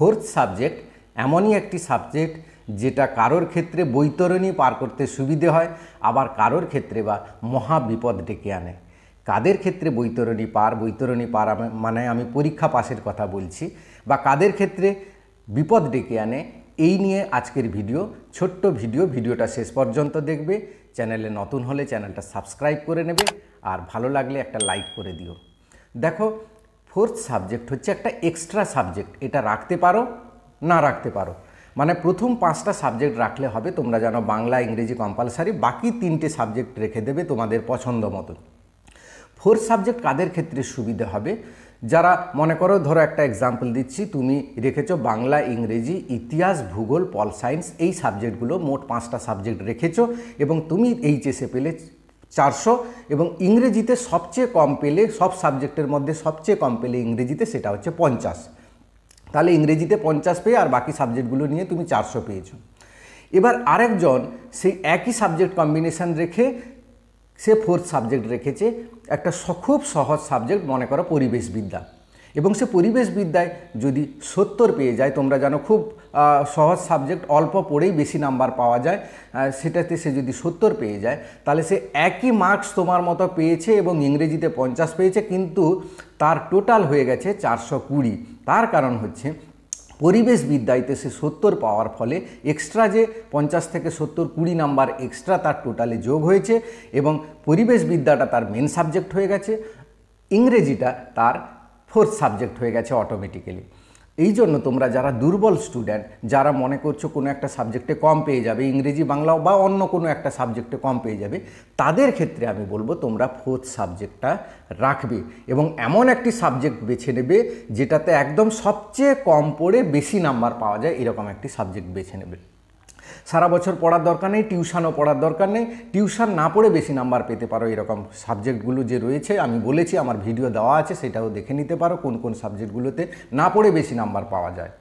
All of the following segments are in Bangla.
ফোর্থ সাবজেক্ট এমনই একটি সাবজেক্ট যেটা কারোর ক্ষেত্রে বৈতরণী পার করতে সুবিধে হয় আবার কারোর ক্ষেত্রে বা মহা বিপদ ডেকে আনে কাদের ক্ষেত্রে বৈতরণী পার বৈতরণী পার মানে আমি পরীক্ষা পাশের কথা বলছি বা কাদের ক্ষেত্রে বিপদ ডেকে আনে এই নিয়ে আজকের ভিডিও ছোট্ট ভিডিও ভিডিওটা শেষ পর্যন্ত দেখবে চ্যানেলে নতুন হলে চ্যানেলটা সাবস্ক্রাইব করে নেবে আর ভালো লাগলে একটা লাইক করে দিও দেখো ফোর্থ সাবজেক্ট হচ্ছে একটা এক্সট্রা সাবজেক্ট এটা রাখতে পারো না রাখতে পারো মানে প্রথম পাঁচটা সাবজেক্ট রাখলে হবে তোমরা জানো বাংলা ইংরেজি কম্পালসারি বাকি তিনটে সাবজেক্ট রেখে দেবে তোমাদের পছন্দ মতো ফোর্থ সাবজেক্ট কাদের ক্ষেত্রে সুবিধে হবে যারা মনে করো ধরো একটা এক্সাম্পল দিচ্ছি তুমি রেখেছো বাংলা ইংরেজি ইতিহাস ভূগোল পল সায়েন্স এই সাবজেক্টগুলো মোট পাঁচটা সাবজেক্ট রেখেছো এবং তুমি এইচএসএ পেলে চারশো এবং ইংরেজিতে সবচেয়ে কম পেলে সব সাবজেক্টের মধ্যে সবচেয়ে কম পেলে ইংরেজিতে সেটা হচ্ছে পঞ্চাশ তাহলে ইংরেজিতে পঞ্চাশ পেয়ে আর বাকি সাবজেক্টগুলো নিয়ে তুমি চারশো পেয়েছো এবার আরেকজন সেই একই সাবজেক্ট কম্বিনেশান রেখে সে ফোর্থ সাবজেক্ট রেখেছে একটা খুব সহজ সাবজেক্ট মনে করো পরিবেশবিদ্যা এবং সে পরিবেশ বিদ্যায় যদি সত্তর পেয়ে যায় তোমরা জানো খুব সহজ সাবজেক্ট অল্প পড়েই বেশি নাম্বার পাওয়া যায় সেটাতে সে যদি সত্তর পেয়ে যায় তাহলে সে একই মার্কস তোমার মতো পেয়েছে এবং ইংরেজিতে পঞ্চাশ পেয়েছে কিন্তু তার টোটাল হয়ে গেছে চারশো কুড়ি তার কারণ হচ্ছে পরিবেশ বিদ্যায়তে সে সত্তর পাওয়ার ফলে এক্সট্রা যে পঞ্চাশ থেকে সত্তর কুড়ি নাম্বার এক্সট্রা তার টোটালে যোগ হয়েছে এবং পরিবেশ বিদ্যাটা তার মেন সাবজেক্ট হয়ে গেছে ইংরেজিটা তার ফোর্থ সাবজেক্ট হয়ে গেছে অটোমেটিক্যালি এই জন্য তোমরা যারা দুর্বল স্টুডেন্ট যারা মনে করছো কোনো একটা সাবজেক্টে কম পেয়ে যাবে ইংরেজি বাংলা বা অন্য কোনো একটা সাবজেক্টে কম পেয়ে যাবে তাদের ক্ষেত্রে আমি বলবো তোমরা ফোর্থ সাবজেক্টটা রাখবে এবং এমন একটি সাবজেক্ট বেছে নেবে যেটাতে একদম সবচেয়ে কম পড়ে বেশি নাম্বার পাওয়া যায় এরকম একটি সাবজেক্ট বেছে নেবে সারা বছর পড়ার দরকার নেই টিউশনও পড়ার দরকার নেই টিউশন না পড়ে বেশি নাম্বার পেতে পারো এরকম সাবজেক্টগুলো যে রয়েছে আমি বলেছি আমার ভিডিও দেওয়া আছে সেটাও দেখে নিতে পারো কোন কোন সাবজেক্টগুলোতে না পড়ে বেশি নাম্বার পাওয়া যায়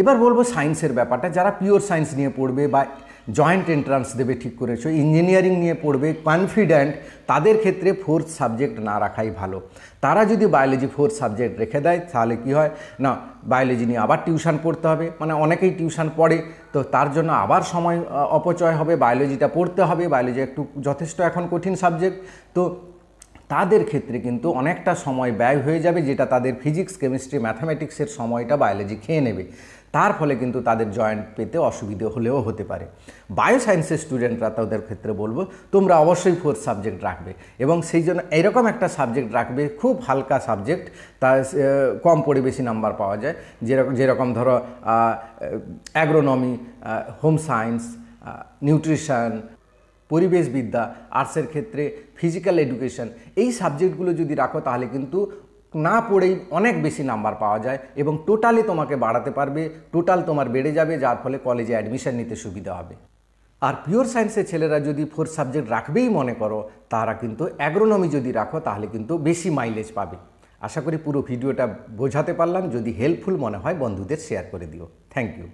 এবার বলবো সায়েন্সের ব্যাপারটা যারা পিওর সায়েন্স নিয়ে পড়বে বা জয়েন্ট এন্ট্রান্স দেবে ঠিক করেছো ইঞ্জিনিয়ারিং নিয়ে পড়বে কনফিডেন্ট তাদের ক্ষেত্রে ফোর্থ সাবজেক্ট না রাখাই ভালো তারা যদি বায়োলজি ফোর্থ সাবজেক্ট রেখে দেয় তাহলে কি হয় না বায়োলজি নিয়ে আবার টিউশন পড়তে হবে মানে অনেকেই টিউশন পড়ে তো তার জন্য আবার সময় অপচয় হবে বায়োলজিটা পড়তে হবে বায়োলজি একটু যথেষ্ট এখন কঠিন সাবজেক্ট তো তাদের ক্ষেত্রে কিন্তু অনেকটা সময় ব্যয় হয়ে যাবে যেটা তাদের ফিজিক্স কেমিস্ট্রি ম্যাথামেটিক্সের সময়টা বায়োলজি খেয়ে নেবে তার ফলে কিন্তু তাদের জয়েন্ট পেতে অসুবিধে হলেও হতে পারে বায়োসায়েন্সের স্টুডেন্টরা তাদের ক্ষেত্রে বলবো তোমরা অবশ্যই ফোর্থ সাবজেক্ট রাখবে এবং সেই জন্য এরকম একটা সাবজেক্ট রাখবে খুব হালকা সাবজেক্ট তা কম পরিবেশি নাম্বার পাওয়া যায় যেরকম যেরকম ধরো অ্যাগ্রোনমি হোম সায়েন্স নিউট্রিশন পরিবেশবিদ্যা আর্টসের ক্ষেত্রে ফিজিক্যাল এডুকেশন এই সাবজেক্টগুলো যদি রাখো তাহলে কিন্তু না পড়েই অনেক বেশি নাম্বার পাওয়া যায় এবং টোটালি তোমাকে বাড়াতে পারবে টোটাল তোমার বেড়ে যাবে যার ফলে কলেজে অ্যাডমিশন নিতে সুবিধা হবে আর পিওর সায়েন্সের ছেলেরা যদি ফোর সাবজেক্ট রাখবেই মনে করো তারা কিন্তু অ্যাগ্রোনমি যদি রাখো তাহলে কিন্তু বেশি মাইলেজ পাবে আশা করি পুরো ভিডিওটা বোঝাতে পারলাম যদি হেল্পফুল মনে হয় বন্ধুদের শেয়ার করে দিও থ্যাংক ইউ